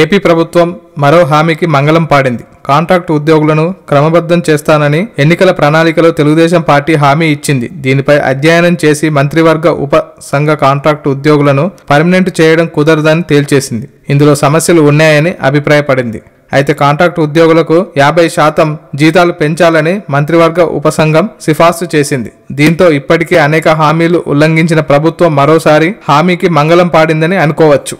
AP ప్రభుత్వం మరో హామీకి మంగళం పాడింది కాంట్రాక్ట్ ఉద్యోగులను క్రమబద్ధం చేస్తానని ఎన్నికల ప్రణాళికలో తెలుగుదేశం పార్టీ హామీ ఇచ్చింది దీనిపై అధ్యయనం చేసి మంత్రివర్గ ఉప సంఘ కాంట్రాక్ట్ ఉద్యోగులను పర్మనెంట్ చేయడం కుదరదని తేల్చేసింది ఇందులో సమస్యలు ఉన్నాయని అభిప్రాయపడింది అయితే కాంట్రాక్ట్ ఉద్యోగులకు యాభై శాతం జీతాలు పెంచాలని మంత్రివర్గ ఉపసంఘం సిఫార్సు చేసింది దీంతో ఇప్పటికే అనేక హామీలు ఉల్లంఘించిన ప్రభుత్వం మరోసారి హామీకి మంగళం పాడిందని అనుకోవచ్చు